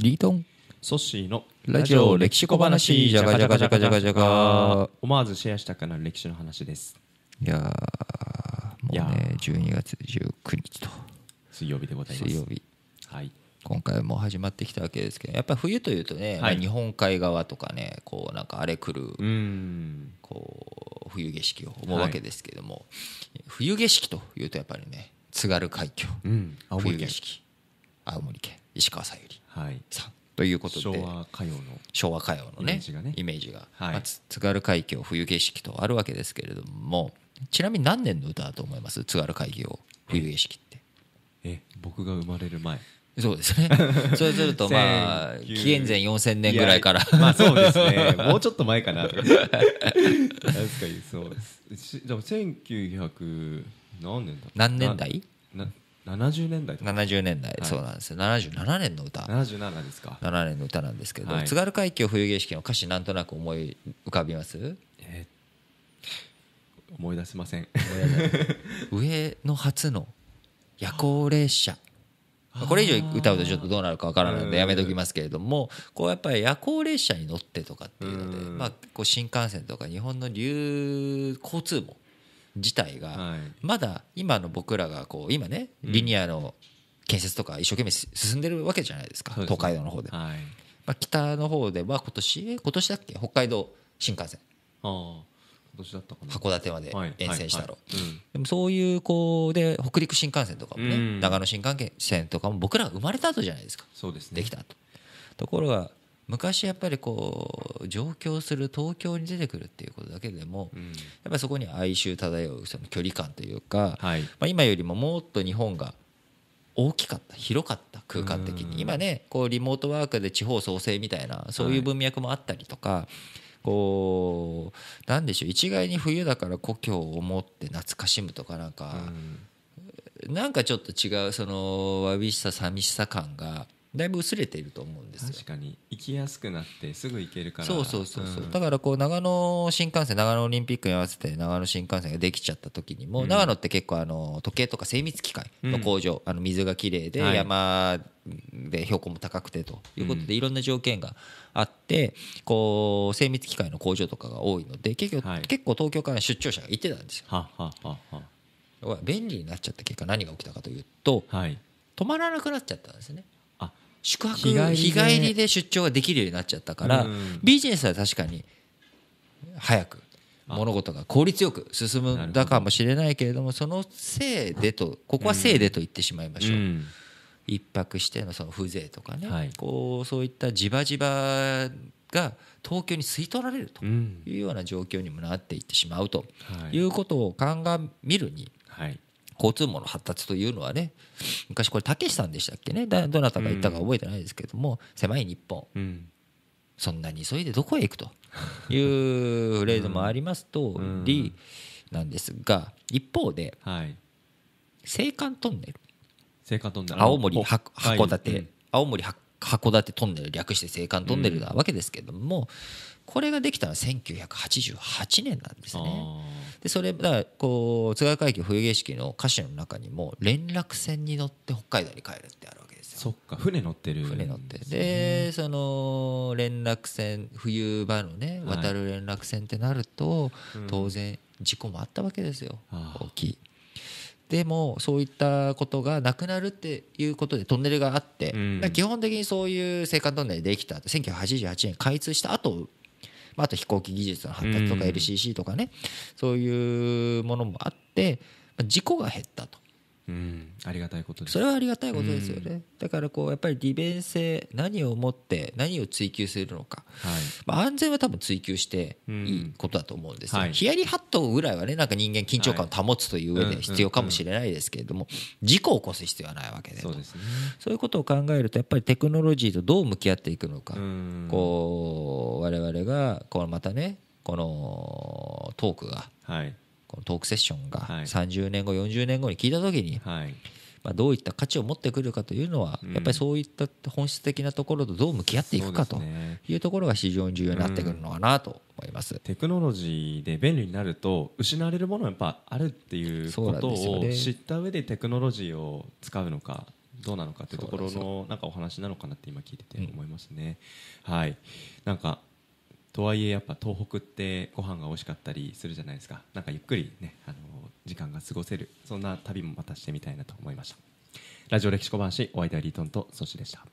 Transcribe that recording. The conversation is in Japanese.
リートンソッシーのラジオ歴史小話じゃがじゃがじゃがじゃがじゃが思わずシェアしたくなる歴史の話ですいやーもうね12月19日と水曜日でございます水曜日はい今回も始まってきたわけですけどやっぱり冬というとね、はい日本海側とかねこうなんか荒れ来るうんこう冬景色を思うわけですけども、冬景色というとやっぱりね津軽海峡うん青森冬景色青森県石川さゆりさん、はい、ということで昭和歌謡の昭和歌謡のねイメージが、ねはい、まあ、津軽海峡冬景色とあるわけですけれどもちなみに何年の歌だと思います津軽海峡冬景色ってえ僕が生まれる前そうですね。そうすると、まあ、紀元前4000年ぐらいから。まあそうですね。もうちょっと前かな確かにそうです。じゃあ、1900何年だ何年代な70年代とか70年代、そうなんですよ77年の歌77ですか7年の歌なんですけど、はい津軽海峡冬景色の歌詞なんとなく思い浮かびますえー思い出せません 上の初の夜行列車これ以上歌うとちょっとどうなるかわからないのでやめときますけれどもこうやっぱり夜行列車に乗ってとかっていうのでまあこう新幹線とか日本の流交通網自体がまだ今の僕らがこう今ねリニアの建設とか一生懸命進んでるわけじゃないですか、東海道の方で、まあ、北の方では今年今年だっけ北海道新幹線あ今年函館まで沿線したろ、う、でもそういうこうで北陸新幹線とかもね、長野新幹線とかも僕らが生まれた後じゃないですかそうです、ね、できたとところが昔やっぱりこう上京する東京に出てくるっていうことだけでも、やっぱりそこに哀愁漂うその距離感というか、まあ、今よりももっと日本が大きかった広かった空間的に今ねこうリモートワークで地方創生みたいなそういう文脈もあったりとか、こうなんでしょう一概に冬だから故郷を思って懐かしむとかなんか、なんかちょっと違うそのわびしさ寂しさ感が。だいぶ薄れていると思うんですよ確かに行きやすくなってすぐ行けるからそうそうそうそう、うん、だからこう長野新幹線長野オリンピックに合わせて長野新幹線ができちゃった時にも、うん、長野って結構あの時計とか精密機械の工場、うん、あの水がきれいで山で標高も高くてということでいろんな条件があってこう精密機械の工場とかが多いので結局、はい、結構東京から出張者が行ってたんですよ。はははは便利になっちゃった結果何が起きたかというと、はい、止まらなくなっちゃったんですね。宿泊日帰りで出張ができるようになっちゃったから、うん、ビジネスは確かに早く物事が効率よく進むんだかもしれないけれどもそのせいでとここはせいでと言ってしまいましょう。うん、一泊してのその風情とかね、はい、こうそういったじばじばが東京に吸い取られるというような状況にもなっていってしまうということを鑑みるに、はい、交通網の発達というのはね昔これたけしさんでしたっけねどなたが言ったか覚えてないですけども、狭い日本、うん、そんなに急いでどこへ行くと いうフレーズもありますとりなんですが一方で、はい、青函トンネル青トンネル青森函館、青森函館トンネル略して青函トンネルなわけですけども、これができたのは1988年なんですね。でそれだこう津軽海峡冬景色の歌詞の中にも連絡船に乗って北海道に帰るってあるわけですよそっか船乗ってる船乗ってでその連絡船冬場のね渡る連絡船ってなると、当然事故もあったわけですよ大きい。でもそういったことがなくなるっていうことでトンネルがあって、基本的にそういう青函トンネルできた1988年開通した後まあ、あと飛行機技術の発達とか LCC とかね、そういうものもあって、まあ、事故が減ったと。うん、ありがたいことですそれはありがたいことですよね、うん、だからこうやっぱり利便性何をもって何を追求するのか、はいまあ、安全は多分追求していいことだと思うんですよ、うんはい、ヒヤリハットぐらいはねなんか人間緊張感を保つという上で必要かもしれないですけれども、事故を起こす必要はないわけでそうです、ね、そういうことを考えるとやっぱりテクノロジーとどう向き合っていくのか、うん、こう我々がこうまたねこのトークが、はいこのトークセッションが30年後、40年後に聞いた時に、まあ、どういった価値を持ってくるかというのは、やっぱりそういった本質的なところとどう向き合っていくかというところが非常に重要になってくるのかなと思います、うん、テクノロジーで便利になると失われるものはやっぱあるっていうことを知った上でテクノロジーを使うのかどうなのかというところのなんかお話なのかなって今聞いてて思いますね。うん、はい、なんかとはいえやっぱ東北ってご飯が美味しかったりするじゃないですかなんかゆっくりねあの時間が過ごせるそんな旅もまたしてみたいなと思いましたラジオ歴史小話お相手はリートンとソシでした